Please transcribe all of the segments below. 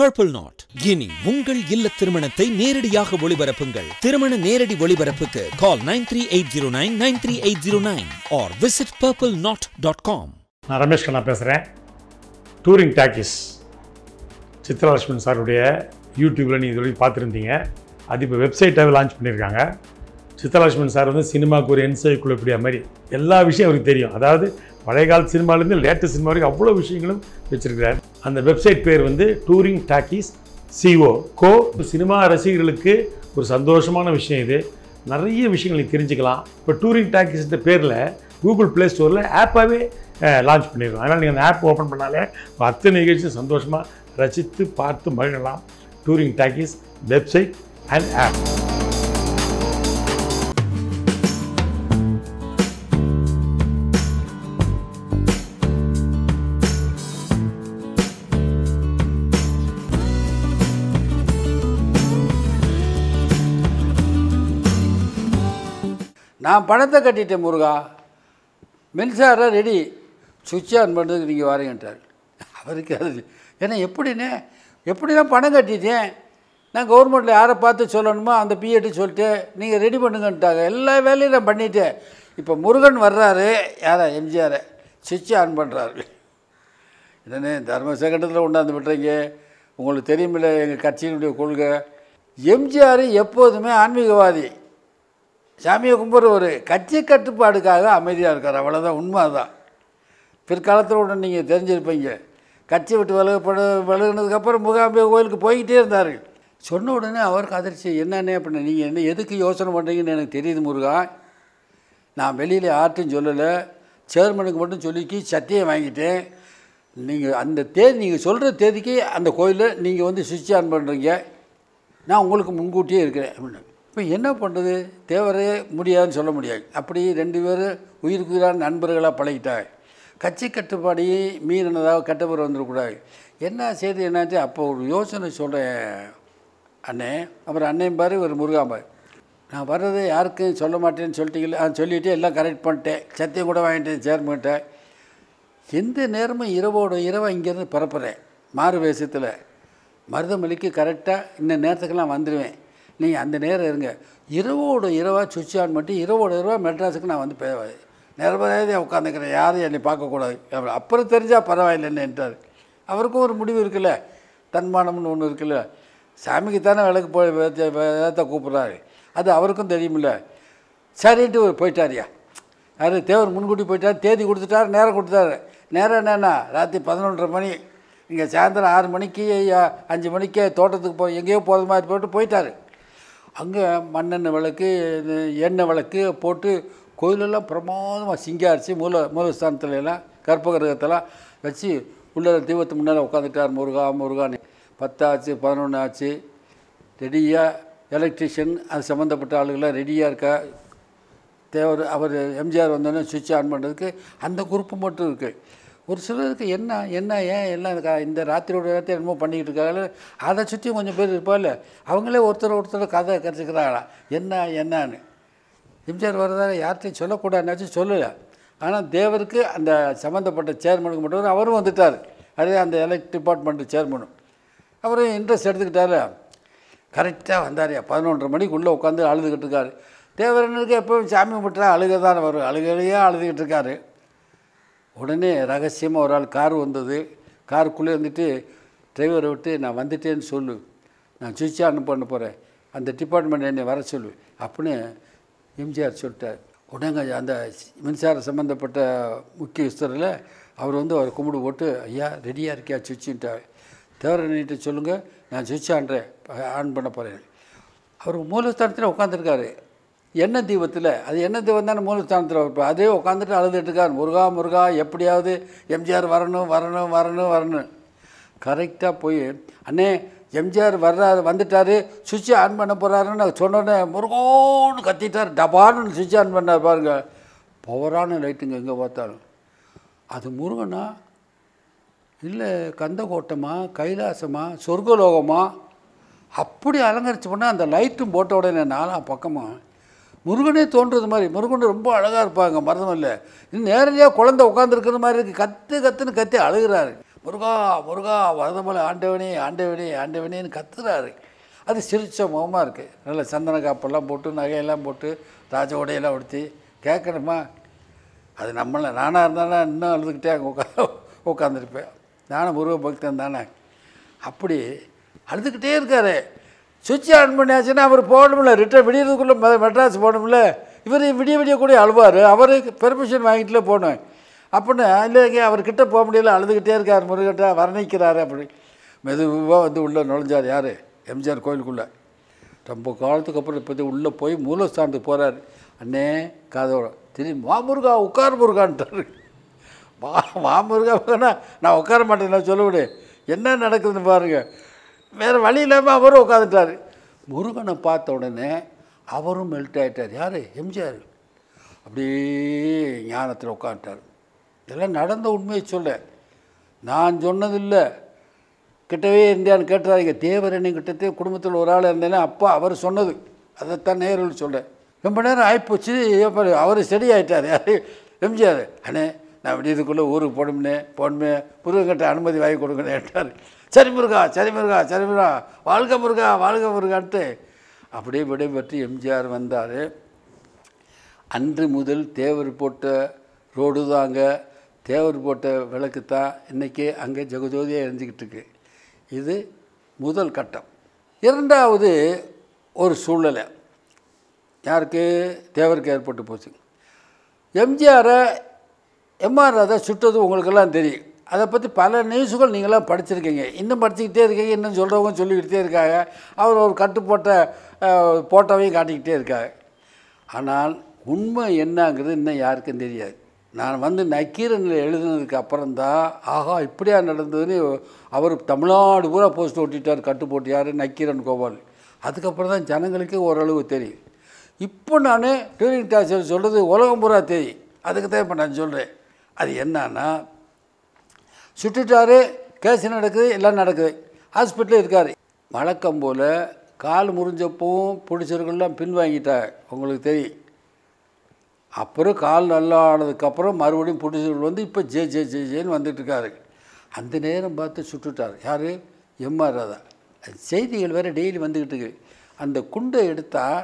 purple not இனி உங்கள் இல்ல திருமணத்தை நேரடியாக ஒளிபரப்புங்கள் திருமண நேரடி ஒளிபரப்புக்கு call nine three eight zero nine nine three eight zero nine or visit purple knot dot com நான் ரமேஷ் கண்ணா பேசுகிறேன் டூரிங் டாக்கிஸ் சித்ராலட்சுமன் சாருடைய யூடியூப்பில் நீங்கள் இது பார்த்துருந்தீங்க அது இப்போ வெப்சைட்டாகவே லான்ச் பண்ணியிருக்காங்க சித்ராலட்சுமன் சார் வந்து சினிமாவுக்கு ஒரு என்சைக்குள்ள என்சைக்ளோபீடியா மாதிரி எல்லா விஷயம் அவருக்கு தெரியும் அதாவது பழைய கால சினிமாலேருந்து லேட்டஸ்ட் சினிமா வரைக்கும் அவ்வளோ விஷயங்களும் வச்சுருக்கிறார் அந்த வெப்சைட் பேர் வந்து டூரிங் டாக்கிஸ் சிஓ கோ சினிமா ரசிகர்களுக்கு ஒரு சந்தோஷமான விஷயம் இது நிறைய விஷயங்கள் தெரிஞ்சுக்கலாம் இப்போ டூரிங் டாக்கிஸ்ன்ற பேரில் கூகுள் ப்ளே ஸ்டோரில் ஆப்பாகவே லான்ச் பண்ணிடுவோம் அதனால் நீங்கள் அந்த ஆப் ஓப்பன் பண்ணாலே அத்தனை நிகழ்ச்சியும் சந்தோஷமாக ரசித்து பார்த்து மகிழலாம் touring talkies website and app நான் பணத்தை கட்டிட்டேன் முருகா மின்சாரம் ரெடி சுவிட்ச் ஆன் பண்ணுறதுக்கு நீங்கள் வரீங்கன்றார் அவருக்கு அது ஏன்னா எப்படின்னு எப்படி தான் பணம் கட்டிட்டேன் நான் கவர்மெண்ட்டில் யாரை பார்த்து சொல்லணுமோ அந்த பிஎட்டு சொல்லிட்டு நீங்கள் ரெடி பண்ணுங்கன்ட்டாங்க எல்லா வேலையும் நான் பண்ணிட்டேன் இப்போ முருகன் வர்றாரு யாரா எம்ஜிஆர் சுவிட்ச் ஆன் பண்ணுறாரு என்னென்ன தர்ம சங்கடத்தில் கொண்டாந்து விட்டுறீங்க உங்களுக்கு தெரியுமில்ல எங்கள் கட்சியினுடைய கொள்கை எம்ஜிஆர் எப்போதுமே ஆன்மீகவாதி சாமியை கும்பிட்ற ஒரு கட்சி கட்டுப்பாடுக்காக அமைதியாக இருக்கார் அவ்வளோதான் உண்மை தான் பிற்காலத்தில் உடனே நீங்கள் தெரிஞ்சிருப்பீங்க கட்சி விட்டு விலகப்பட விலகினதுக்கப்புறம் முகாம்பிய கோயிலுக்கு போய்கிட்டே இருந்தார் சொன்ன உடனே அவருக்கு அதிர்ச்சி என்னென்ன அப்படின்னு நீங்கள் என்ன எதுக்கு யோசனை பண்ணுறீங்கன்னு எனக்கு தெரியுது முருகா நான் வெளியில் யார்ட்டும் சொல்லலை சேர்மனுக்கு மட்டும் சொல்லிக்கி சத்தியம் வாங்கிட்டேன் நீங்கள் அந்த தேதி நீங்கள் சொல்கிற தேதிக்கு அந்த கோயிலில் நீங்கள் வந்து சுவிட்ச் ஆன் பண்ணுறீங்க நான் உங்களுக்கு முன்கூட்டியே இருக்கிறேன் அப்படின்னு இப்போ என்ன பண்ணுறது தேவரே முடியாதுன்னு சொல்ல முடியாது அப்படி ரெண்டு பேர் உயிருக்குயிரான நண்பர்களாக பழகிட்டாங்க கட்சி கட்டுப்பாடையே மீறினதாக கட்டுப்பாடு வந்துடக்கூடாது என்ன செய்து என்னாச்சு அப்போ ஒரு யோசனை சொல்கிறேன் அண்ணே அப்புறம் அண்ணன் பாரு ஒரு முருகாம்பார் நான் வர்றது யாருக்கும் சொல்ல மாட்டேன்னு அதை சொல்லிவிட்டு எல்லாம் கரெக்ட் பண்ணிட்டேன் சத்தியம் கூட வாங்கிட்டேன் சேர்மன்ட்டேன் எந்த நேரமும் இரவோட இரவை இங்கேருந்து பிறப்புறேன் மாறு வேசத்தில் மருதமொழிக்கு கரெக்டாக இன்னும் நேரத்துக்கெல்லாம் வந்துடுவேன் நீங்கள் அந்த நேரம் இருங்க இரவோட இரவாக சுவிச் ஆன் பண்ணி இரவோட இரவாக மெட்ராஸுக்கு நான் வந்து பே நிரம்பதேதியாக உட்காந்துக்கிறேன் யாரும் என்னை பார்க்கக்கூடாது அப்புறம் தெரிஞ்சால் பரவாயில்லைன்னு என்றார் அவருக்கும் ஒரு முடிவு இருக்குல்ல தன்மானம்னு ஒன்று இருக்குல்ல சாமிக்கு தானே விளக்கு போய் வேதத்தை கூப்பிட்றாரு அது அவருக்கும் தெரியுமில்ல சரின்ட்டு ஒரு போயிட்டாரியா யார் தேவர் முன்கூட்டி போயிட்டார் தேதி கொடுத்துட்டார் நேரம் கொடுத்தாரு நேரம் என்னென்னா ராத்திரி பதினொன்றரை மணி இங்கே சாயந்தரம் ஆறு மணிக்கு அஞ்சு மணிக்கே தோட்டத்துக்கு போய் எங்கேயோ போகிற மாதிரி போட்டு போயிட்டார் அங்கே மண்ணெண்ணெய் விளக்கு எண்ணெய் விளக்கு போட்டு கோயிலெல்லாம் பிரமாதமாக சிங்காரிச்சு மூல மூலஸ்தானத்துல எல்லாம் கற்பகிரகத்தெல்லாம் வச்சு உள்ள தீபத்து முன்னால் உட்காந்துட்டார் முருகா முருகான்னு பத்தாச்சு பதினொன்று ஆச்சு ரெடியாக எலக்ட்ரிஷியன் அது சம்மந்தப்பட்ட ஆளுகள்லாம் ரெடியாக இருக்கா தேவர் அவர் எம்ஜிஆர் வந்தோடனே சுவிட்ச் ஆன் பண்ணுறதுக்கு அந்த குரூப்பு மட்டும் இருக்குது ஒரு சிலருக்கு என்ன என்ன ஏன் எல்லாம் இந்த ராத்திரியோட ராத்திரி என்னமோ பண்ணிக்கிட்டு இருக்காங்களே அதை சுற்றியும் கொஞ்சம் பேர் இருப்பால அவங்களே ஒருத்தர் ஒருத்தர் கதை கரைச்சிக்கிறாங்களா என்ன என்னன்னு எம்ஜிஆர் வரதாக யார்கிட்டையும் சொல்லக்கூடாதுனாச்சும் சொல்லலை ஆனால் தேவருக்கு அந்த சம்மந்தப்பட்ட சேர்மனுக்கு மட்டும் அவரும் வந்துட்டார் அதே அந்த எலெக்ட் டிபார்ட்மெண்ட் சேர்மனும் அவரும் இன்ட்ரெஸ்ட் எடுத்துக்கிட்டாரு கரெக்டாக வந்தார்யா பதினொன்றரை மணிக்குள்ளே உட்காந்து அழுதுகிட்டு இருக்காரு தேவரனுக்கு எப்போ சாமி கும்பிட்டா அழுக தான் வரும் அழுகையாக அழுதுகிட்டு இருக்காரு உடனே ரகசியமாக ஒரு ஆள் கார் வந்தது காருக்குள்ளே இருந்துட்டு டிரைவரை விட்டு நான் வந்துட்டேன்னு சொல்லு நான் சுவிட்ச் ஆன் பண்ண போகிறேன் அந்த டிபார்ட்மெண்ட் என்னை வர சொல்லு அப்படின்னு எம்ஜிஆர் சொல்லிட்டார் உடனே அந்த மின்சார சம்மந்தப்பட்ட முக்கிய விஸ்தரில் அவர் வந்து அவர் கும்பிடு போட்டு ஐயா ரெடியாக இருக்கியா சுவிட்சுன்ட்டார் தேவர நீட்டு சொல்லுங்கள் நான் சுவிட்ச் ஆன்றேன் ஆன் பண்ண போகிறேன் அவர் மூலஸ்தானத்தில் உட்காந்துருக்காரு எண்ணெய் தீபத்தில் அது எண்ணெய் தீபம் தானே மூலஸ்தானத்தில் வைப்பேன் அதே உட்காந்துட்டு இருக்கார் முருகா முருகா எப்படியாவது எம்ஜிஆர் வரணும் வரணும் வரணும் வரணும் கரெக்டாக போய் அண்ணே எம்ஜிஆர் வர்றார் வந்துட்டார் சுவிட்சை ஆன் பண்ண போகிறாருன்னு சொன்னோடனே முருகோன்னு கத்திட்டார் டபான்னு சுவிட்சை ஆன் பண்ணார் பாருங்கள் பவரான லைட்டுங்க எங்கே பார்த்தாலும் அது முருகனா இல்லை கந்தகோட்டமா கைலாசமா சொர்க்கலோகமா அப்படி அலங்கரிச்சு பண்ணால் அந்த லைட்டும் போட்ட உடனே நாலாம் பக்கமாக முருகனே தோன்றது மாதிரி முருகன் ரொம்ப அழகாக இருப்பாங்க மரதம் இல்லை இன்னும் நேரடியாக குழந்தை உட்காந்துருக்கிற மாதிரி இருக்குது கற்று கற்றுன்னு கத்தி அழுகிறாரு முருகா முருகா வரதமலை ஆண்டவனே ஆண்டவனே ஆண்டவனேன்னு கத்துறாரு அது சிரித்த முகமாக இருக்குது நல்ல சந்தன காப்பெல்லாம் போட்டு நகையெல்லாம் போட்டு ராஜ உடையெல்லாம் உடுத்தி கேட்கணுமா அது நம்மளை நானாக இருந்தாலும் இன்னும் அழுதுகிட்டே அங்கே உட்கா உட்காந்துருப்பேன் நானும் முருக பக்தன் தானே அப்படி அழுதுகிட்டே இருக்காரு சுவிட்ச் ஆன் பண்ணியாச்சுன்னா அவர் போகணும்ல ரிட்டர்ன் விடியறதுக்குள்ளே மெட்ராஸ் போகணும்ல இவர் விடிய விடிய கூட அழுவார் அவர் பெர்மிஷன் வாங்கிட்டுல போனேன் அப்படின்னு இல்லைங்க அவர்கிட்ட போக முடியல அழுதுகிட்டே இருக்கார் முருகிட்ட வர்ணிக்கிறார் அப்படி மெதுவாக வந்து உள்ளே நுழைஞ்சார் யார் எம்ஜிஆர் கோயிலுக்குள்ளே ரொம்ப காலத்துக்கு அப்புறம் இப்போ உள்ளே போய் மூலஸ்தானத்துக்கு போகிறார் அண்ணே காதோட திரும்பி மாமுருகா உட்கார் முருகான்ட்டார் மா மாமுருகா நான் உட்கார மாட்டேன் நான் சொல்லவிடு என்ன நடக்குதுன்னு பாருங்கள் வேறு வழி இல்லாமல் அவரும் உட்காந்துட்டார் முருகனை பார்த்த உடனே அவரும் மெல்ட் ஆகிட்டார் யார் எம்ஜிஆர் அப்படியே ஞானத்தில் உட்காந்துட்டார் இதெல்லாம் நடந்த உண்மையை சொல்ல நான் சொன்னதில்லை கிட்டவே கேட்டார் இங்கே தேவரணி கிட்டத்தையும் குடும்பத்தில் ஒரு ஆள் இருந்தேன்னு அப்பா அவர் சொன்னது அதைத்தான் நேரில் சொல்கிறேன் ரொம்ப நேரம் ஆகிப்போச்சு அவர் செடி ஆகிட்டார் யார் எம்ஜிஆர் அண்ணே நான் அப்படி இதுக்குள்ளே ஊருக்கு போடணுமே முருகன் முருகன்கிட்ட அனுமதி வாங்கி கொடுங்கன்னு கேட்டார் சரி முருகா சரி முருகா சரி முருகா வாழ்க முருகா வாழ்க முருகான்ட்டு அப்படியே விடைபெற்று எம்ஜிஆர் வந்தார் அன்று முதல் தேவர் போட்ட ரோடு தாங்க தேவர் போட்ட விளக்கு தான் இன்றைக்கி அங்கே ஜெகஜோதியாக எரிஞ்சிக்கிட்டு இருக்கு இது முதல் கட்டம் இரண்டாவது ஒரு சூழ்நிலை யாருக்கு தேவருக்கு ஏற்பட்டு போச்சு எம்ஜிஆரை எம்ஆர் ராதா சுட்டது உங்களுக்கெல்லாம் தெரியும் அதை பற்றி பல நியூஸுகள் நீங்களாம் படிச்சிருக்கீங்க இன்னும் படிச்சுக்கிட்டே இருக்கீங்க இன்னும் சொல்கிறவங்க சொல்லிக்கிட்டே இருக்காங்க அவர் ஒரு கட்டு போட்ட போட்டோவையும் காட்டிக்கிட்டே இருக்காங்க ஆனால் உண்மை என்னங்கிறது இன்னும் யாருக்கும் தெரியாது நான் வந்து நக்கீரனில் எழுதுனதுக்கு அப்புறம்தான் ஆஹா இப்படியா நடந்ததுன்னு அவர் தமிழ்நாடு பூரா போஸ்ட் ஓட்டிட்டார் கட்டு போட்டியார் நக்கீரன் கோபால் அதுக்கப்புறம் தான் ஜனங்களுக்கு ஓரளவு தெரியும் இப்போ நான் டூரிங் டாக்ஸர் சொல்கிறது உலகம் பூரா தெரியும் அதுக்கு தான் இப்போ நான் சொல்கிறேன் அது என்னன்னா சுட்டுட்டாரு கேஸ் நடக்குது எல்லாம் நடக்குது ஹாஸ்பிட்டலில் இருக்கார் வழக்கம் போல் கால் முறிஞ்சப்பவும் பிடிச்சவர்கள்லாம் பின்வாங்கிட்டாங்க உங்களுக்கு தெரியும் அப்புறம் கால் நல்லா ஆனதுக்கப்புறம் மறுபடியும் பிடிச்சவர்கள் வந்து இப்போ ஜே ஜே ஜே ஜேன்னு வந்துட்டுருக்காரு அந்த நேரம் பார்த்து சுட்டுட்டார் யார் எம்ஆர் ராதா செய்திகள் வேறு டெய்லி வந்துக்கிட்டு இருக்கு அந்த குண்டை எடுத்தால்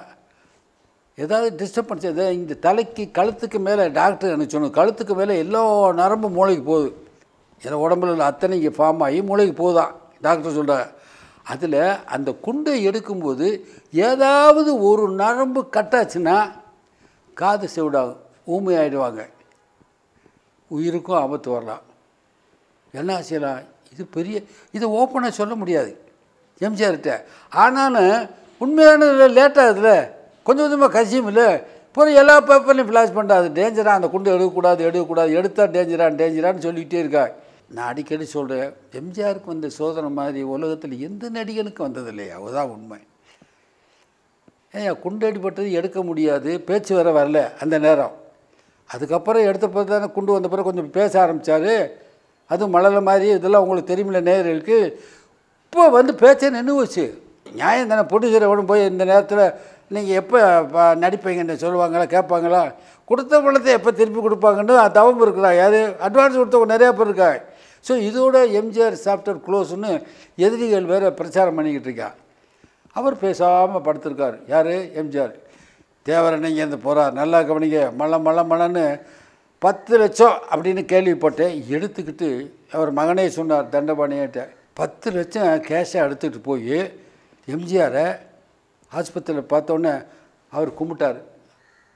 ஏதாவது டிஸ்டர்பன்ஸ் எதாவது இந்த தலைக்கு கழுத்துக்கு மேலே டாக்டர் எனக்கு சொன்னது கழுத்துக்கு மேலே எல்லோ நரம்பு மூளைக்கு போகுது ஏன்னா உடம்புல உள்ள அத்தனை இங்கே ஃபார்ம் ஆகி மூளைக்கு போதான் டாக்டர் சொல்கிறார் அதில் அந்த குண்டை எடுக்கும்போது ஏதாவது ஒரு நரம்பு கட்டாச்சுன்னா காது செவிடாகும் ஊமையாயிடுவாங்க உயிருக்கும் ஆபத்து வரலாம் என்ன செய்யலாம் இது பெரிய இதை ஓப்பனாக சொல்ல முடியாது எம்ஜிஆர்கிட்ட ஆனாலும் உண்மையான லேட்டாக இதில் கொஞ்சம் கொஞ்சமாக கசியும் இல்லை இப்போ எல்லா பேப்பர்லையும் ஃப்ளாஷ் பண்ணுறாது டேஞ்சராக அந்த குண்டு எடுக்கக்கூடாது எடுக்கக்கூடாது எடுத்தால் டேஞ்சரான் டேஞ்சரான்னு சொல்லிக்கிட்டே இருக்காங்க நான் அடிக்கடி சொல்கிறேன் எம்ஜிஆருக்கு வந்த சோதனை மாதிரி உலகத்தில் எந்த நடிகனுக்கும் வந்தது இல்லையா அதுதான் உண்மை ஏன் குண்டடிப்பட்டது எடுக்க முடியாது பேச்சு வர வரல அந்த நேரம் அதுக்கப்புறம் எடுத்த பிறகு தானே குண்டு வந்த பிறகு கொஞ்சம் பேச ஆரம்பித்தார் அதுவும் மழலை மாதிரி இதெல்லாம் உங்களுக்கு தெரியுமில்ல நேர்களுக்கு இப்போ வந்து பேச்சே நின்று வச்சு நியாயம் தானே பொடுகிறவனும் போய் இந்த நேரத்தில் நீங்கள் எப்போ நடிப்பீங்கன்னு சொல்லுவாங்களா கேட்பாங்களா கொடுத்த பணத்தை எப்போ திருப்பி கொடுப்பாங்கன்னு தவம் இருக்கிறான் யார் அட்வான்ஸ் கொடுத்தவங்க நிறையா பேர் இருக்காங்க ஸோ இதோட எம்ஜிஆர் சாப்டர் க்ளோஸ்னு எதிரிகள் வேறு பிரச்சாரம் பண்ணிக்கிட்டு இருக்கா அவர் பேசாமல் படுத்திருக்கார் யார் எம்ஜிஆர் தேவரன் இங்கேருந்து போகிறார் நல்லா கவனிங்க மழை மழை மழைன்னு பத்து லட்சம் அப்படின்னு கேள்விப்பட்டேன் எடுத்துக்கிட்டு அவர் மகனே சொன்னார் தண்டபாணியிட்ட பத்து லட்சம் கேஷை எடுத்துகிட்டு போய் எம்ஜிஆரை ஆஸ்பத்திரியில் பார்த்தோன்னே அவர் கும்பிட்டார்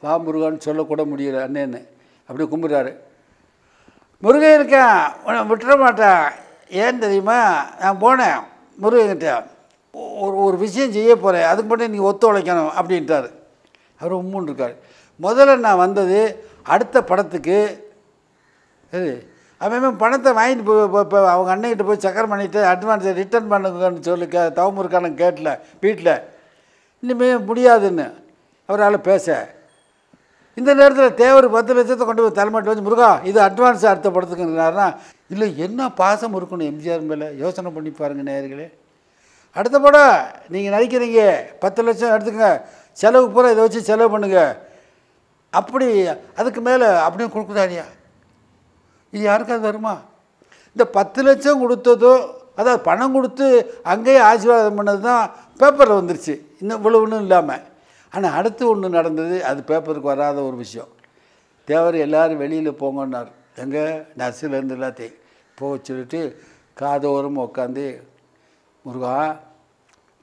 வா முருகான்னு சொல்லக்கூட முடியல அண்ணேன்னு அப்படி கும்பிட்றாரு முருகன் இருக்கேன் உன்னை விட்டுற மாட்டேன் ஏன்னு தெரியுமா நான் போனேன் முருகன்கிட்ட ஒரு ஒரு விஷயம் செய்ய போகிறேன் அதுக்கு மட்டும் நீங்கள் ஒத்துழைக்கணும் அப்படின்ட்டார் அவர் உம்முன்னு இருக்கார் முதல்ல நான் வந்தது அடுத்த படத்துக்கு சரி அவன் பணத்தை வாங்கிட்டு போய் இப்போ அவங்க அண்ணன்கிட்ட போய் சக்கரம் பண்ணிவிட்டு அட்வான்ஸை ரிட்டர்ன் பண்ணுங்கன்னு சொல்லி கே தவமுருக்கான கேட்டல வீட்டில் இனிமேல் முடியாதுன்னு அவரால் பேச இந்த நேரத்தில் தேவர் பத்து லட்சத்தை கொண்டு போய் தலைமட்டு வச்சு முருகா இது அட்வான்ஸ் அடுத்த படத்துக்குங்கிறாருனா இல்லை என்ன பாசம் இருக்கணும் எம்ஜிஆர் மேலே யோசனை பண்ணி பாருங்கள் நேர்களே அடுத்த படம் நீங்கள் நினைக்கிறீங்க பத்து லட்சம் எடுத்துக்கங்க செலவு பூரா இதை வச்சு செலவு பண்ணுங்கள் அப்படி அதுக்கு மேலே அப்படியே கொடுக்குறாரியா இது யாருக்காவது வருமா இந்த பத்து லட்சம் கொடுத்ததோ அதாவது பணம் கொடுத்து அங்கேயே ஆசீர்வாதம் பண்ணது தான் பேப்பரில் வந்துருச்சு இன்னும் இவ்வளவுன்னு இல்லாமல் ஆனால் அடுத்து ஒன்று நடந்தது அது பேப்பருக்கு வராத ஒரு விஷயம் தேவர் எல்லோரும் வெளியில் போங்கன்னார் எங்கே நர்ஸுலேருந்து எல்லாத்தையும் போக சொல்லிட்டு காதோரம் உட்காந்து முருகா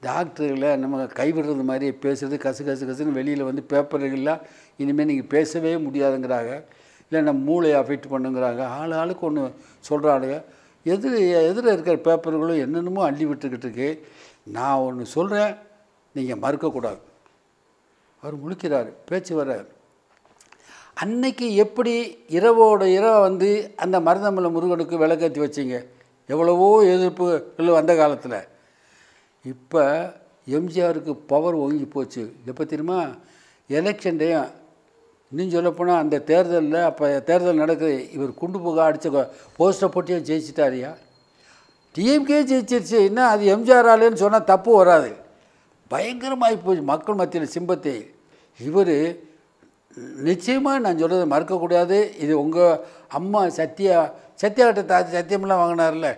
டாக்டர்களை நம்ம கைவிடுறது மாதிரி பேசுகிறது கசு கசு கசுன்னு வெளியில் வந்து பேப்பர்கள்லாம் இனிமேல் நீங்கள் பேசவே முடியாதுங்கிறாங்க இல்லை நம்ம மூளையை அஃபெக்ட் பண்ணுங்கிறாங்க ஆள் ஆளுக்கு ஒன்று சொல்கிறாளுங்க எதிர் எதிர இருக்கிற பேப்பர்களும் என்னென்னமோ அள்ளி விட்டுக்கிட்டு இருக்கு நான் ஒன்று சொல்கிறேன் நீங்கள் மறுக்கக்கூடாது அவர் முழிக்கிறார் பேச்சு வர்றார் அன்னைக்கு எப்படி இரவோட இரவை வந்து அந்த மருதமலை முருகனுக்கு விளக்கத்தி வச்சிங்க எவ்வளவோ எதிர்ப்புகள் வந்த காலத்தில் இப்போ எம்ஜிஆருக்கு பவர் ஓங்கி போச்சு எப்போ தெரியுமா எலெக்ஷன் டேயும் இன்னும் சொல்லப்போனால் அந்த தேர்தலில் அப்போ தேர்தல் நடக்குது இவர் குண்டு புகா அடித்த போஸ்டர் போட்டியும் ஜெயிச்சிட்டாரியா டிஎம்கே ஜெயிச்சிருச்சு என்ன அது எம்ஜிஆர் ஆலேன்னு சொன்னால் தப்பு வராது பயங்கரமாக போச்சு மக்கள் மத்தியில் சிம்பத்தை இவர் நிச்சயமாக நான் சொல்கிறத மறக்கக்கூடாது இது உங்கள் அம்மா சத்யா சத்யாட்ட தாத்தி சத்தியம்லாம் வாங்கினார்ல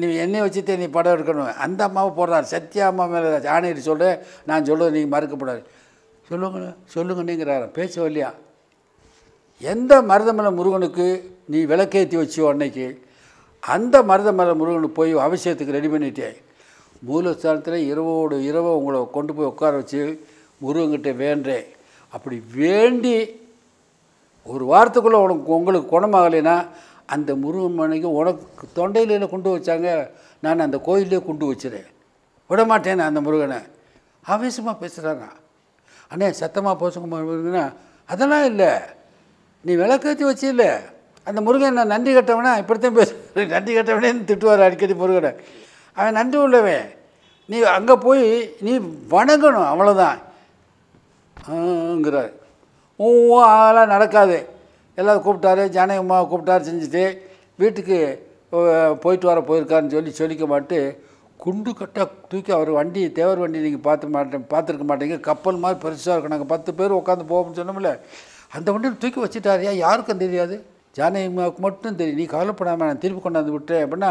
நீ என்னையை வச்சுட்டு நீ படம் எடுக்கணும் அந்த அம்மாவை போடுறாரு சத்யா அம்மா மேலே ஆணையர் சொல்ல நான் சொல்கிறது நீங்கள் மறுக்கப்படாது சொல்லுங்க சொல்லுங்க நீங்கிறாரு பேச இல்லையா எந்த மருதமலை முருகனுக்கு நீ விளக்கேற்றி வச்சியோ அன்னைக்கு அந்த மருதமலை முருகனுக்கு போய் அவசியத்துக்கு ரெடி பண்ணிட்டேன் மூலஸ்தானத்தில் இரவோடு இரவை உங்களை கொண்டு போய் உட்கார வச்சு முருகங்கிட்ட வேண்டே அப்படி வேண்டி ஒரு வாரத்துக்குள்ளே உனக்கு உங்களுக்கு குணமாகலைன்னா அந்த முருகன் மனைக்கு உனக்கு தொண்டையில கொண்டு வச்சாங்க நான் அந்த கோயிலே கொண்டு வச்சுறேன் விடமாட்டேன் அந்த முருகனை ஆவேசமாக பேசுகிறாங்க அண்ணே சத்தமாக பேசுங்க முருகனா அதெல்லாம் இல்லை நீ விளக்கத்தி வச்சு இல்லை அந்த முருகன் நான் நன்றி கட்டவனா இப்படித்தான் பேச நன்றி கட்டவனேன்னு திட்டுவார் அடிக்கடி முருகனை அவன் நன்றி உள்ளவன் நீ அங்கே போய் நீ வணங்கணும் அவ்வளோதான்ங்கிறார் அதெல்லாம் நடக்காது எல்லோரும் கூப்பிட்டாரு ஜானகம்மா கூப்பிட்டாரு செஞ்சுட்டு வீட்டுக்கு போயிட்டு வர போயிருக்காருன்னு சொல்லி சொல்லிக்க மாட்டு குண்டு கட்டாக தூக்கி அவர் வண்டி தேவர் வண்டி நீங்கள் பார்த்து மாட்டேன் பார்த்துருக்க மாட்டேங்க கப்பல் மாதிரி பெருசாக இருக்கும் நாங்கள் பத்து பேர் உட்காந்து போவோம்னு சொன்னோம்ல அந்த வண்டியில் தூக்கி வச்சுட்டாரியா யாருக்கும் தெரியாது ஜானகிமாவுக்கு மட்டும் தெரியும் நீ கவலைப்படாமல் நான் திருப்பி கொண்டாந்து விட்டேன் அப்படின்னா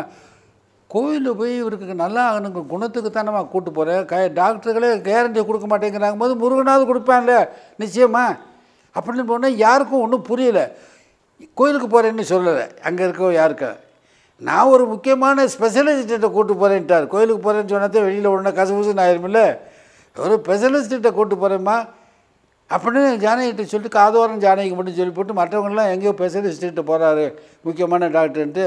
கோயிலில் போய் இவருக்கு நல்லா ஆகணுங்க குணத்துக்கு தானே கூட்டு போகிறேன் கை டாக்டர்களே கேரண்டி கொடுக்க மாட்டேங்கிறாங்க போது முருகனாவது கொடுப்பான்ல நிச்சயமா அப்படின்னு போனால் யாருக்கும் ஒன்றும் புரியலை கோயிலுக்கு போகிறேன்னு சொல்லலை அங்கே இருக்க யாருக்கும் நான் ஒரு முக்கியமான ஸ்பெஷலிஸ்ட்டை கூட்டு போகிறேன்ட்டார் கோயிலுக்கு போகிறேன்னு சொன்னதே வெளியில் உடனே கசபுசுன்னு ஆயிரும்ல ஒரு ஸ்பெஷலிஸ்ட்டை கூட்டு போகிறேம்மா அப்படின்னு ஜானகிட்ட சொல்லிட்டு காதோரம் ஜானகி மட்டும் சொல்லி போட்டு மற்றவங்களாம் எங்கேயோ ஸ்பெஷலிஸ்ட்டு போகிறாரு முக்கியமான டாக்டர்ன்ட்டு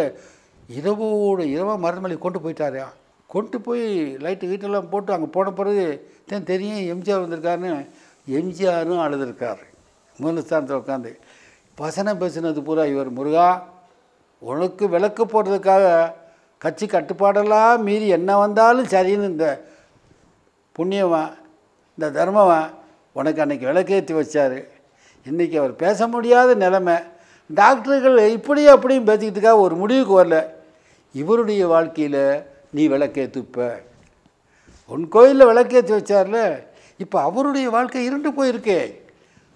இரவோடு இரவாக மருதமலை கொண்டு போயிட்டாரியா கொண்டு போய் லைட்டு வீட்டெல்லாம் போட்டு அங்கே போன பிறகு தான் தெரியும் எம்ஜிஆர் வந்திருக்காருன்னு எம்ஜிஆரும் அழுதுருக்கார் முதல் ஸ்தானத்தில் உட்காந்து பசனை பேசினது பூரா இவர் முருகா உனக்கு விளக்கு போடுறதுக்காக கட்சி கட்டுப்பாடெல்லாம் மீறி என்ன வந்தாலும் சரின்னு இந்த புண்ணியவன் இந்த தர்மவன் உனக்கு அன்றைக்கி விளக்கேற்றி வச்சார் இன்றைக்கி அவர் பேச முடியாத நிலமை டாக்டர்கள் இப்படியும் அப்படியும் பேசிக்கிட்டுக்காக ஒரு முடிவுக்கு வரல இவருடைய வாழ்க்கையில் நீ விளக்கேற்றுப்ப உன் கோயிலில் விளக்கேற்றி வச்சார்ல இப்போ அவருடைய வாழ்க்கை இருண்டு போயிருக்கே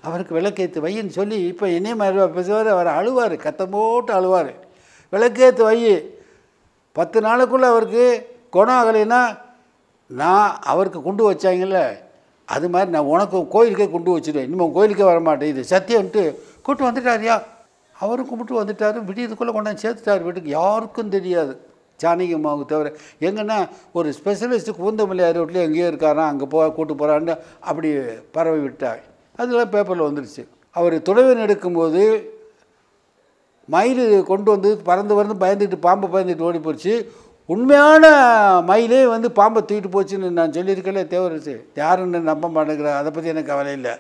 அவருக்கு விளக்கேற்று வையின்னு சொல்லி இப்போ என்னைய மாதிரி பேசுவார் அவர் அழுவார் கத்தம் போட்டு அழுவார் விளக்கேற்று வை பத்து நாளுக்குள்ளே அவருக்கு குணம் ஆகலைன்னா நான் அவருக்கு கொண்டு வச்சாங்கல்ல அது மாதிரி நான் உனக்கு கோயிலுக்கே கொண்டு வச்சுருவேன் இன்னும் கோயிலுக்கே வரமாட்டேன் இது சத்தியம்ட்டு கூட்டு வந்துட்டாரியா அவரும் கும்பிட்டு வந்துட்டார் விடியதுக்குள்ளே கொண்டாந்து சேர்த்துட்டார் வீட்டுக்கு யாருக்கும் தெரியாது ஜானகி அம்மாவுக்கு தவிர எங்கன்னா ஒரு ஸ்பெஷலிஸ்ட்டு கூந்தமல்லியார் வீட்டில் எங்கேயோ இருக்காரா அங்கே போக கூட்டு போகிறான்னு அப்படி பரவி விட்டாய் அதெல்லாம் பேப்பரில் வந்துடுச்சு அவர் துணைவன் எடுக்கும்போது மயில் கொண்டு வந்து பறந்து பறந்து பயந்துக்கிட்டு பாம்பை பயந்துட்டு ஓடி போச்சு உண்மையான மயிலே வந்து பாம்பை தூக்கிட்டு போச்சுன்னு நான் சொல்லியிருக்கேன் தேவரசு யாருன்னு நம்ப மாட்டேங்கிறேன் அதை பற்றி எனக்கு கவலை இல்லை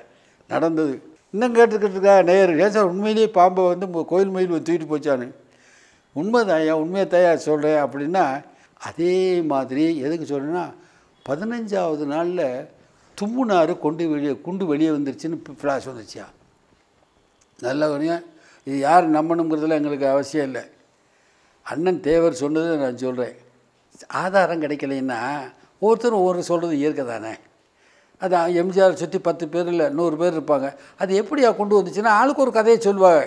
நடந்தது இன்னும் கேட்டுக்கிட்டு இருக்கா நேயர் ஏன் சார் உண்மையிலேயே பாம்பை வந்து கோயில் மயில் தூக்கிட்டு போச்சான்னு உண்மை தான் ஏன் உண்மையை தாயா சொல்கிறேன் அப்படின்னா அதே மாதிரி எதுக்கு சொல்கிறேன்னா பதினஞ்சாவது நாளில் தும்முனாறு கொண்டு வெளியே குண்டு வெளியே வந்துருச்சுன்னு ஃப்ளாஷ் வந்துச்சியா நல்ல இது யார் நம்பணுங்கிறதுலாம் எங்களுக்கு அவசியம் இல்லை அண்ணன் தேவர் சொன்னது நான் சொல்கிறேன் ஆதாரம் கிடைக்கலைன்னா ஒவ்வொருத்தரும் ஒவ்வொரு சொல்கிறது இயற்கை தானே அது எம்ஜிஆர் சுற்றி பத்து பேர் இல்லை நூறு பேர் இருப்பாங்க அது எப்படியா கொண்டு வந்துச்சுன்னா ஆளுக்கு ஒரு கதையை சொல்லுவாங்க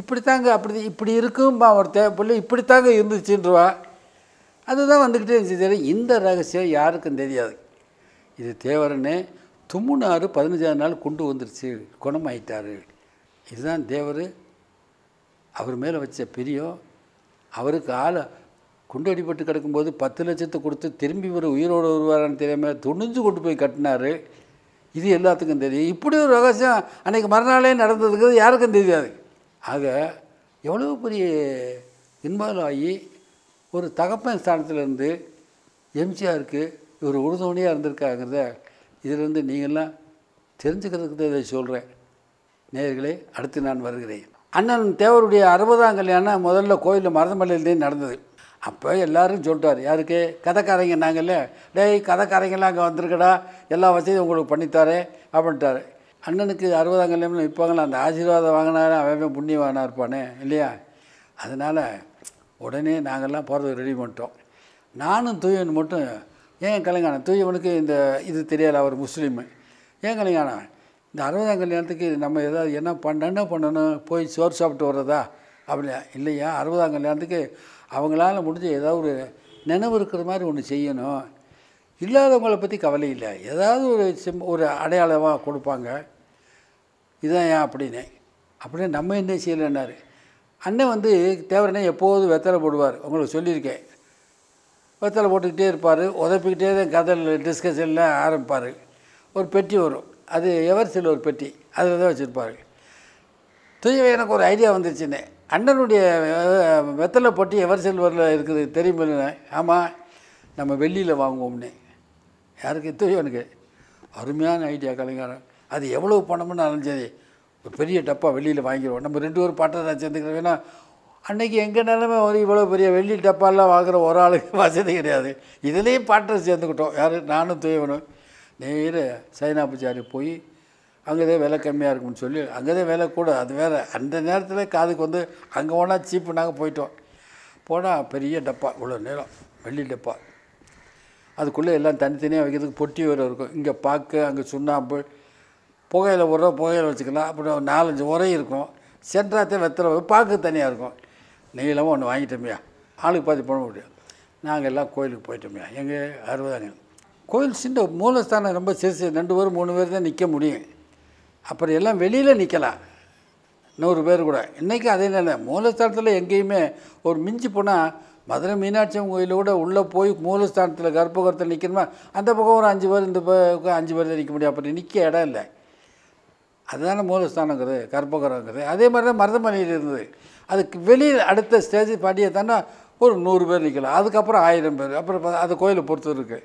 இப்படித்தாங்க அப்படி இப்படி இருக்கும்பா ஒருத்தன் பிள்ளை இப்படித்தாங்க இருந்துச்சுன்றவா அதுதான் வந்துக்கிட்டே இருந்துச்சு இந்த ரகசியம் யாருக்கும் தெரியாது இது தேவரனே தும்முனாறு பதினஞ்சாவது நாள் கொண்டு வந்துருச்சு குணமாயிட்டார் இதுதான் தேவர் அவர் மேலே வச்ச பிரியம் அவருக்கு ஆளை குண்டு அடிபட்டு கிடக்கும்போது பத்து லட்சத்தை கொடுத்து திரும்பி ஒரு உயிரோடு வருவாரான்னு தெரியாமல் துணிஞ்சு கொண்டு போய் கட்டினார் இது எல்லாத்துக்கும் தெரியும் இப்படி ஒரு ரகசியம் அன்றைக்கி மறுநாளே நடந்ததுங்கிறது யாருக்கும் தெரியாது ஆக எவ்வளோ பெரிய இன்வால்வ் ஆகி ஒரு தகப்பன் இருந்து எம்ஜிஆருக்கு இவர் உறுதுணையாக இருந்திருக்காங்கிறத இதிலிருந்து நீங்கள்லாம் தெரிஞ்சுக்கிறதுக்கு தான் இதை சொல்கிறேன் நேர்களை அடுத்து நான் வருகிறேன் அண்ணன் தேவருடைய அறுபதாம் கல்யாணம் முதல்ல கோயிலில் மருதமலையிலேருந்து நடந்தது அப்போ எல்லோரும் சொல்லிட்டார் யாருக்கு கதைக்காரங்க நாங்கள்ல டேய் கதைக்காரங்கெல்லாம் அங்கே வந்திருக்கடா எல்லா வசதியும் உங்களுக்கு பண்ணித்தாரே அப்படின்ட்டார் அண்ணனுக்கு அறுபதாம் கல்யாணம் இப்போங்களா அந்த ஆசீர்வாதம் வாங்கினாரு அவன் புண்ணியம் வாங்கினா இருப்பானே இல்லையா அதனால் உடனே நாங்கள்லாம் போகிறதுக்கு ரெடி பண்ணிட்டோம் நானும் தூயவன் மட்டும் ஏன் கலைஞான தூயவனுக்கு இந்த இது தெரியலை அவர் முஸ்லீம் ஏன் கலைஞான இந்த அறுபதாம் கல்யாணத்துக்கு நம்ம ஏதாவது என்ன பண்ண என்ன பண்ணணும் போய் சோறு சாப்பிட்டு வர்றதா அப்படியா இல்லையா அறுபதாம் கல்யாணத்துக்கு அவங்களால முடிஞ்ச ஏதாவது ஒரு நினைவு இருக்கிற மாதிரி ஒன்று செய்யணும் இல்லாதவங்களை பற்றி கவலை இல்லை ஏதாவது ஒரு சிம் ஒரு அடையாளமாக கொடுப்பாங்க இதான் ஏன் அப்படின்னு அப்படின்னு நம்ம என்ன செய்யலைன்னார் அண்ணன் வந்து தேவரண்ணே எப்போதும் வெத்தலை போடுவார் உங்களுக்கு சொல்லியிருக்கேன் வெத்தலை போட்டுக்கிட்டே இருப்பார் உதப்பிக்கிட்டே தான் கதல் டிஸ்கஷன்லாம் ஆரம்பிப்பார் ஒரு பெட்டி வரும் அது எவர் சில ஒரு பெட்டி அதில் தான் வச்சுருப்பார் தூயவை எனக்கு ஒரு ஐடியா வந்துருச்சுன்னே அண்ணனுடைய வெத்தலை போட்டி எவர் செல்வரில் இருக்குது தெரியும் ஆமாம் நம்ம வெள்ளியில் வாங்குவோம்னே யாருக்கு தெரியும் எனக்கு அருமையான ஐடியா கலைஞரன் அது எவ்வளோ பணம்னு அலைஞ்சது ஒரு பெரிய டப்பா வெளியில் வாங்கிடுவோம் நம்ம ரெண்டு பேரும் பாட்டராக சேர்ந்துக்கிறோம் ஏன்னா அன்றைக்கி எங்கள் நிலமை ஒரு இவ்வளோ பெரிய வெள்ளி டப்பாலாம் வாங்குகிற ஒரு ஆளுக்கு வசதி கிடையாது இதுலேயும் பாட்டை சேர்ந்துக்கிட்டோம் யார் நானும் துயவனும் நேர பூஜாரி போய் அங்கே தான் விலை கம்மியாக இருக்கும்னு சொல்லி அங்கே தான் விலை கூட அது வேறு அந்த நேரத்தில் காதுக்கு வந்து அங்கே போனால் சீப்பு நாங்கள் போயிட்டோம் போனால் பெரிய டப்பா இவ்வளோ நேரம் வெள்ளி டப்பா அதுக்குள்ளே எல்லாம் தனித்தனியாக வைக்கிறதுக்கு பொட்டி வேறு இருக்கும் இங்கே பாக்கு அங்கே சுண்ணாம்பு புகையில் உரம் புகையில் வச்சுக்கலாம் அப்புறம் நாலஞ்சு உரம் இருக்கும் சென்றாத்தே வெத்தலை பாக்கு தனியாக இருக்கும் நீளமாக ஒன்று வாங்கிட்டோம்யா ஆளுக்கு பார்த்து போட முடியும் நாங்கள் எல்லாம் கோயிலுக்கு போயிட்டோம்யா எங்கள் அறுபதாங்க கோயில் சின்ன மூலஸ்தானம் ரொம்ப சிறுசு ரெண்டு பேர் மூணு பேர் தான் நிற்க முடியும் அப்புறம் எல்லாம் வெளியில் நிற்கலாம் நூறு பேர் கூட இன்றைக்கும் அதே நிலை மூலஸ்தானத்தில் எங்கேயுமே ஒரு மிஞ்சி போனால் மதுரை மீனாட்சி அம்மன் கோயிலில் கூட உள்ளே போய் மூலஸ்தானத்தில் கர்ப்பகரத்தில் நிற்கணுமா அந்த பக்கம் ஒரு அஞ்சு பேர் இந்த பக்கம் அஞ்சு பேர் தான் நிற்க முடியும் அப்படி நிற்க இடம் இல்லை அதுதானே மூலஸ்தானங்கிறது கர்ப்பகரங்கிறது அதே மாதிரி தான் மருதமலையில் இருந்தது அதுக்கு வெளியில் அடுத்த ஸ்டேஜ் பாடியை தானே ஒரு நூறு பேர் நிற்கலாம் அதுக்கப்புறம் ஆயிரம் பேர் அப்புறம் அந்த கோயிலை பொறுத்து இருக்குது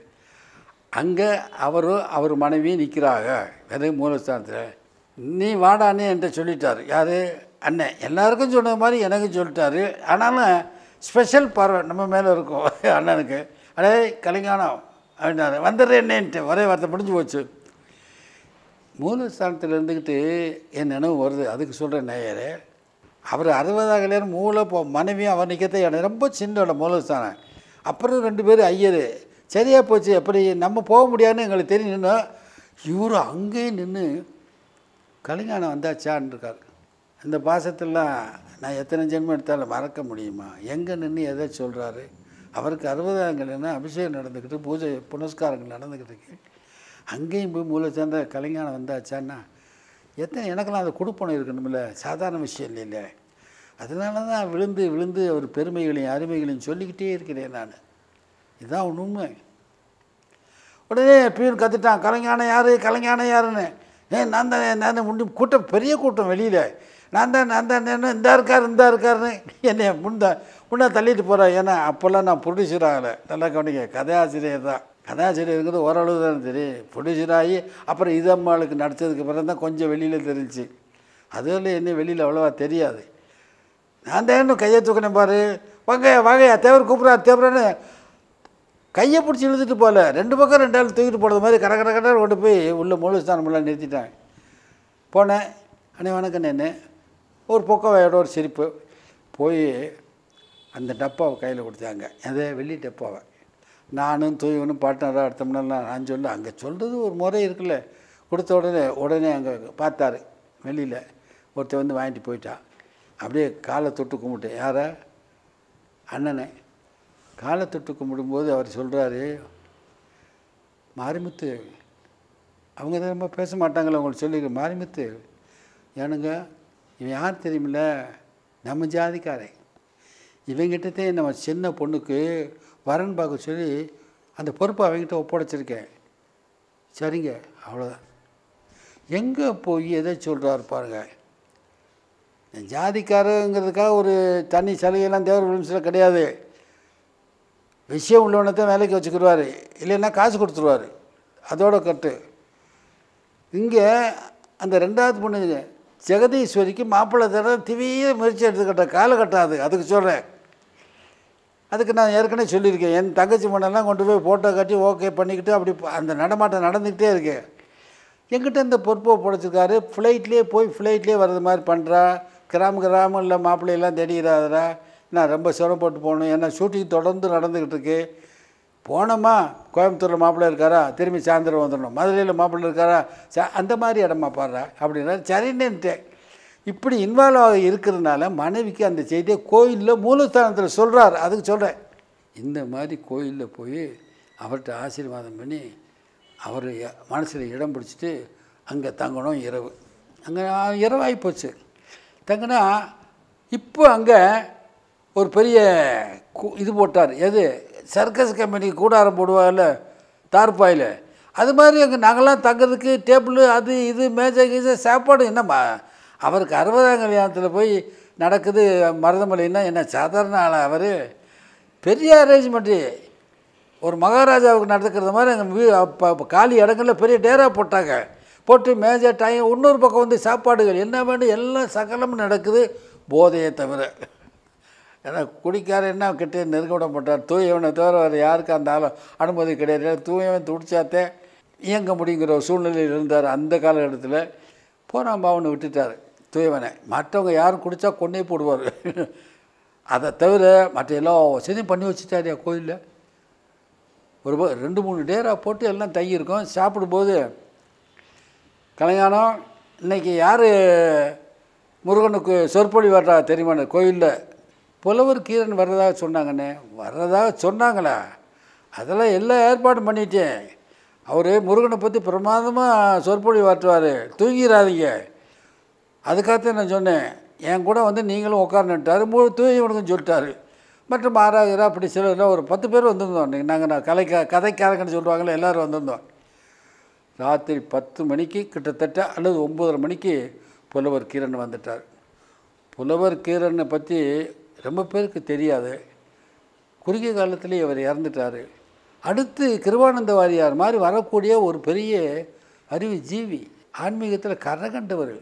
அங்கே அவரும் அவர் மனைவியும் நிற்கிறாங்க வெறும் மூலஸ்தானத்தில் நீ வாடானே என்று சொல்லிட்டார் யார் அண்ணன் எல்லாருக்கும் சொன்ன மாதிரி எனக்கும் சொல்லிட்டார் ஆனாலும் ஸ்பெஷல் பார்வை நம்ம மேலே இருக்கும் அண்ணனுக்கு அடே கலிங்கானம் அப்படின்னாரு என்னன்ட்டு ஒரே வார்த்தை முடிஞ்சு போச்சு மூல ஸ்தானத்தில் இருந்துக்கிட்டு என் நினைவு வருது அதுக்கு சொல்கிறேன் நேயர் அவர் அறுபதாம் கல்யாணம் மூளை போ மனைவியும் அவர் நிற்கிறதே எனக்கு ரொம்ப சின்னோட மூலஸ்தானம் அப்புறம் ரெண்டு பேரும் ஐயர் சரியாக போச்சு எப்படி நம்ம போக முடியாதுன்னு எங்களுக்கு தெரியும் இவரும் இவர் அங்கேயே நின்று கலிங்கானம் வந்தாச்சான் இருக்கார் இந்த பாசத்தெல்லாம் நான் எத்தனை ஜென்மம் எடுத்தாலும் மறக்க முடியுமா எங்கே நின்று எதை சொல்கிறாரு அவருக்கு அறுபதாங்கல்னா அபிஷேகம் நடந்துக்கிட்டு பூஜை புனஸ்காரங்கள் நடந்துக்கிட்டு இருக்கு அங்கேயும் போய் மூளை சேர்ந்த கலிங்கானம் வந்தாச்சான்னா எத்தனை எனக்கெல்லாம் அதை கொடுப்பணம் இருக்கணும்ல சாதாரண விஷயம் இல்லை அதனால தான் விழுந்து விழுந்து அவர் பெருமைகளையும் அருமைகளையும் சொல்லிக்கிட்டே இருக்கிறேன் நான் இதுதான் உண்மை உடனே பீன் கற்றுட்டான் கலைஞான யார் கலைஞான யாருன்னு ஏ நான் தான் நான் முடி கூட்டம் பெரிய கூட்டம் வெளியில் நான் தான் நான் தான் இருக்கார் இந்தா இருக்காருன்னு என்னை தான் முன்னே தள்ளிட்டு போகிறேன் ஏன்னா அப்போல்லாம் நான் ப்ரொடியூசர் ஆகலை நல்லா கவனிக்க கதையாசிரியர் தான் கதாசிரியர் இருக்கிறது ஓரளவு தான் தெரியும் ப்ரொடியூசர் ஆகி அப்புறம் இதம்மாளுக்கு நடித்ததுக்கு பிறகு தான் கொஞ்சம் வெளியில் தெரிஞ்சு அதில் என்ன வெளியில் அவ்வளோவா தெரியாது நான் தான் இன்னும் கையை தூக்கினேன் பாரு வாங்க வாங்கயா தேவர் கூப்பிட்றா தேவரான்னு கையை பிடிச்சி இழுத்துட்டு போகல ரெண்டு பக்கம் ரெண்டு ஆள் தூக்கிட்டு போகிற மாதிரி கர கர கரை கொண்டு போய் உள்ளே மூலஸ்தானம் எல்லாம் நிறுத்திட்டாங்க போனேன் அண்ணே வணக்கம் நின்று ஒரு பொக்கவையோட ஒரு சிரிப்பு போய் அந்த டப்பாவை கையில் கொடுத்தாங்க அதே வெள்ளி டப்பாவை நானும் தூயவனும் பாட்டனராக எடுத்தோம்னா நான் சொல்ல அங்கே சொல்கிறது ஒரு முறை இருக்குல்ல கொடுத்த உடனே உடனே அங்கே பார்த்தார் வெளியில் ஒருத்தர் வந்து வாங்கிட்டு போயிட்டான் அப்படியே காலை தொட்டு கும்பிட்டு யாரா அண்ணனை காலத்தொட்டு கும்பிடும்போது அவர் சொல்கிறாரு மாரிமுத்து அவங்க தான் ரொம்ப பேச மாட்டாங்களே அவங்களுக்கு சொல்லி மாரிமுத்து ஏனுங்க இவன் யார் தெரியுமில்ல நம்ம ஜாதிக்காரன் இவங்கிட்டதே நம்ம சின்ன பொண்ணுக்கு வரன் பார்க்க சொல்லி அந்த பொறுப்பை அவங்ககிட்ட ஒப்படைச்சிருக்கேன் சரிங்க அவ்வளோதான் எங்கே போய் எதை சொல்கிறாரு பாருங்கள் ஜாதிக்காரங்கிறதுக்காக ஒரு தனி சலுகையெல்லாம் தேவர் விளிம்ஸில் கிடையாது விஷயம் உள்ளவனை தான் வேலைக்கு வச்சுக்கிடுவார் இல்லைன்னா காசு கொடுத்துருவார் அதோட கட்டு இங்கே அந்த ரெண்டாவது பொண்ணு ஜெகதீஸ்வரிக்கு மாப்பிள்ளை தர திவிய முயற்சி எடுத்துக்கிட்ட காலை கட்டாது அதுக்கு சொல்கிறேன் அதுக்கு நான் ஏற்கனவே சொல்லியிருக்கேன் என் தங்கச்சி மண்ணெல்லாம் கொண்டு போய் ஃபோட்டோ காட்டி ஓகே பண்ணிக்கிட்டு அப்படி அந்த நடமாட்டம் நடந்துக்கிட்டே இருக்கேன் எங்கிட்ட இந்த பொறுப்பை பிடிச்சிருக்காரு ஃப்ளைட்லேயே போய் ஃப்ளைட்லேயே வர்றது மாதிரி பண்ணுறா கிராம கிராமம் இல்லை மாப்பிள்ளையெல்லாம் தெரிகிறாதரா நான் ரொம்ப சிரமப்பட்டு போகணும் ஏன்னா ஷூட்டிங் தொடர்ந்து நடந்துக்கிட்டு இருக்கு போனோமா கோயம்புத்தூரில் மாப்பிள்ளை இருக்காரா திரும்பி சாயந்தரம் வந்துடணும் மதுரையில் மாப்பிள்ளை இருக்காரா ச அந்த மாதிரி இடமா பாடுறா அப்படின்னா சரின்னுட்டேன் இப்படி இன்வால்வ் ஆக இருக்கிறதுனால மனைவிக்கு அந்த செய்தியை கோயிலில் மூலஸ்தானத்தில் சொல்கிறார் அதுக்கு சொல்கிறேன் இந்த மாதிரி கோயிலில் போய் அவர்கிட்ட ஆசீர்வாதம் பண்ணி அவர் மனசில் இடம் பிடிச்சிட்டு அங்கே தங்கணும் இரவு அங்கே இரவாகி போச்சு தங்கினா இப்போ அங்கே ஒரு பெரிய இது போட்டார் எது சர்க்கஸ் கம்பெனி கூடாரம் போடுவாங்கல்ல தார்பாயில் அது மாதிரி எங்கள் நாங்களாம் தங்கிறதுக்கு டேபிள் அது இது மேஜை கீஜை சாப்பாடு என்னம்மா அவருக்கு அறுபதாம் கல்யாணத்தில் போய் நடக்குது மருதமலைன்னா என்ன சாதாரண ஆளாக அவர் பெரிய அரேஞ்ச்மெண்ட்டு ஒரு மகாராஜாவுக்கு நடக்கிறது மாதிரி எங்கள் வீ அப்போ காலி இடங்களில் பெரிய டேரா போட்டாங்க போட்டு மேஜை டைம் இன்னொரு பக்கம் வந்து சாப்பாடுகள் என்ன வேண்டும் எல்லாம் சகலமும் நடக்குது போதையை தவிர ஏன்னா என்ன கிட்டே நெருக்க விட மாட்டார் தூயவனை தவிர வேறு யாருக்கு அந்த ஆள் அனுமதி கிடையாது தூயவன் துடிச்சாத்தே இயங்க முடியுங்கிற சூழ்நிலையில் இருந்தார் அந்த காலகட்டத்தில் போராம்பா அவனை விட்டுட்டார் தூயவனை மற்றவங்க யாரும் குடித்தா கொண்டே போடுவார் அதை தவிர மற்ற எல்லா வசதியும் பண்ணி வச்சுட்டாரியா கோயிலில் ஒரு ரெண்டு மூணு டேராக போட்டு எல்லாம் தங்கியிருக்கோம் சாப்பிடும்போது கல்யாணம் இன்றைக்கி யார் முருகனுக்கு சொற்பொழி வர்றா தெரியுமா கோயிலில் புலவர் கீரன் வர்றதாக சொன்னாங்கண்ணே வர்றதாக சொன்னாங்களா அதெல்லாம் எல்லா ஏற்பாடும் பண்ணிட்டேன் அவர் முருகனை பற்றி பிரமாதமாக சொற்பொழி வாற்றுவார் தூங்கிடாதீங்க அதுக்காகத்தான் நான் சொன்னேன் என் கூட வந்து நீங்களும் உட்காந்துட்டார் மூணு தூங்கி இவனுக்கும் சொல்லிட்டார் மற்ற மாராஜரா அப்படி சிலர் ஒரு பத்து பேர் வந்திருந்தோம் அன்றைக்கி நாங்கள் நான் கலைக்க கதைக்காரங்கன்னு சொல்லுவாங்களே எல்லோரும் வந்திருந்தோம் ராத்திரி பத்து மணிக்கு கிட்டத்தட்ட அல்லது ஒம்பதரை மணிக்கு புலவர் கீரன் வந்துட்டார் புலவர் கீரனை பற்றி ரொம்ப பேருக்கு தெரியாது குறுகிய காலத்திலே இவர் இறந்துட்டார் அடுத்து கிருவானந்த வாரியார் மாதிரி வரக்கூடிய ஒரு பெரிய அறிவு ஜீவி ஆன்மீகத்தில் கரகண்டவர்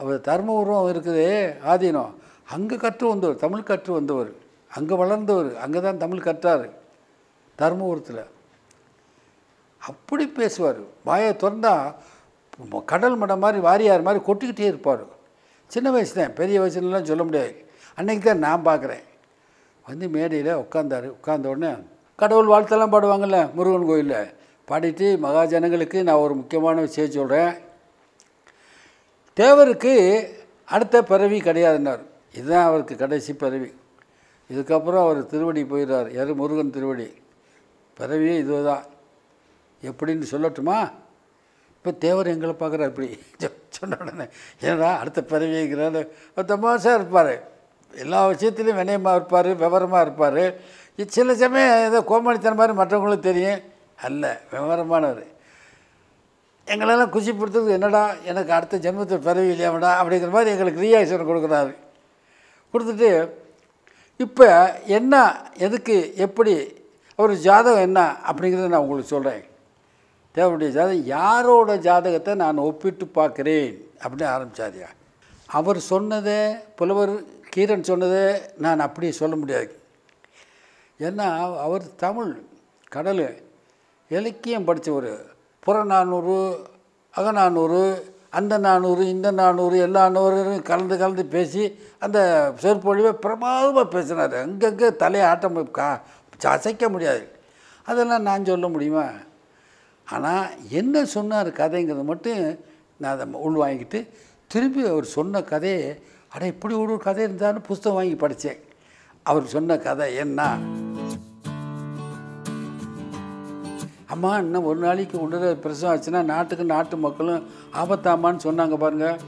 அவர் தர்மபுரம் இருக்குதே இருக்குது ஆதீனம் அங்கே கற்று வந்தவர் தமிழ் கற்று வந்தவர் அங்கே வளர்ந்தவர் அங்கே தான் தமிழ் கற்றார் தர்மபுரத்தில் அப்படி பேசுவார் வாயை திறந்தால் கடல் மடம் மாதிரி வாரியார் மாதிரி கொட்டிக்கிட்டே இருப்பார் சின்ன வயசு தான் பெரிய வயசுலலாம் சொல்ல முடியாது அன்றைக்கி தான் நான் பார்க்குறேன் வந்து மேடையில் உட்காந்தார் உட்கார்ந்த உடனே கடவுள் வாழ்த்தெல்லாம் பாடுவாங்கள்ல முருகன் கோயிலில் பாடிட்டு மகாஜனங்களுக்கு நான் ஒரு முக்கியமான விஷயம் சொல்கிறேன் தேவருக்கு அடுத்த பிறவி கிடையாதுன்னார் இதுதான் அவருக்கு கடைசி பிறவி இதுக்கப்புறம் அவர் திருவடி போயிடுறார் யார் முருகன் திருவடி பிறவியே இது தான் எப்படின்னு சொல்லட்டுமா இப்போ தேவர் எங்களை பார்க்குறாரு இப்படி சொன்ன உடனே ஏன்னா அடுத்த பிறவிங்கிறாரு மாதம் இருப்பார் எல்லா விஷயத்துலையும் வினயமாக இருப்பார் விவரமாக இருப்பார் சில சமயம் ஏதோ கோமாளித்தன மாதிரி மற்றவங்களுக்கு தெரியும் அல்ல விவரமானவர் எங்களெல்லாம் குஷிப்படுத்துறது என்னடா எனக்கு அடுத்த ஜென்மத்தில் பிறவி இல்லையாமடா அப்படிங்கிற மாதிரி எங்களுக்கு ரியாக்ஷன் கொடுக்குறாரு கொடுத்துட்டு இப்போ என்ன எதுக்கு எப்படி ஒரு ஜாதகம் என்ன அப்படிங்கிறத நான் உங்களுக்கு சொல்கிறேன் தேவனுடைய ஜாதகம் யாரோட ஜாதகத்தை நான் ஒப்பிட்டு பார்க்குறேன் அப்படின்னு ஆரம்பித்தாரியா அவர் சொன்னதை புலவர் கீரன் சொன்னது நான் அப்படி சொல்ல முடியாது ஏன்னா அவர் தமிழ் கடல் இலக்கியம் படித்த ஒரு புறநானூறு அகநானூறு அந்த நானூறு இந்த நானூறு எல்லா நானூறும் கலந்து கலந்து பேசி அந்த சொற்பொழிவை பிரமாதமாக பேசினார் அங்கங்கே தலையை ஆட்டம் கா அசைக்க முடியாது அதெல்லாம் நான் சொல்ல முடியுமா ஆனால் என்ன சொன்னார் கதைங்கிறது மட்டும் நான் அதை வாங்கிக்கிட்டு திரும்பி அவர் சொன்ன கதையை அட இப்படி ஒரு கதை இருந்தாலும் புஸ்தகம் வாங்கி படித்தேன் அவர் சொன்ன கதை என்ன அம்மா இன்னும் ஒரு நாளைக்கு உடல பிரசவம் ஆச்சுன்னா நாட்டுக்கு நாட்டு மக்களும் ஆபத்தாமான்னு சொன்னாங்க பாருங்கள்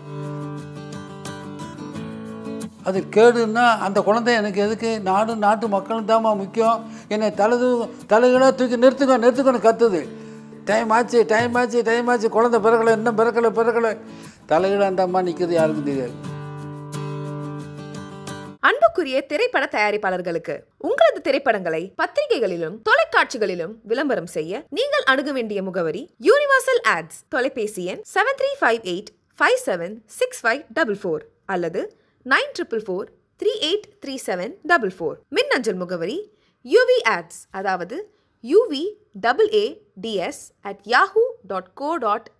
அது கேடுன்னா அந்த குழந்தை எனக்கு எதுக்கு நாடும் நாட்டு மக்களும் தான்மா முக்கியம் என்னை தலது தலைகளாக தூக்கி நிறுத்துக்க நிறுத்துக்கணும் கத்துது டைம் ஆச்சு டைம் ஆச்சு டைம் ஆச்சு குழந்தை பிறக்கலை இன்னும் பிறக்கலை பிறக்கலை தலைகளாக அந்த அம்மா நிற்கிறது யாருக்கும் தெரியாது அன்புக்குரிய திரைப்பட தயாரிப்பாளர்களுக்கு உங்களது திரைப்படங்களை பத்திரிகைகளிலும் தொலைக்காட்சிகளிலும் விளம்பரம் செய்ய நீங்கள் அணுக வேண்டிய முகவரி யூனிவர்சல் ஆட்ஸ் தொலைபேசி எண் seven three five eight five seven six five double four அல்லது nine triple four three eight three seven double four மின்னஞ்சல் முகவரி யூவி ஆட்ஸ் அதாவது UV double A DS at Yahoo dot co dot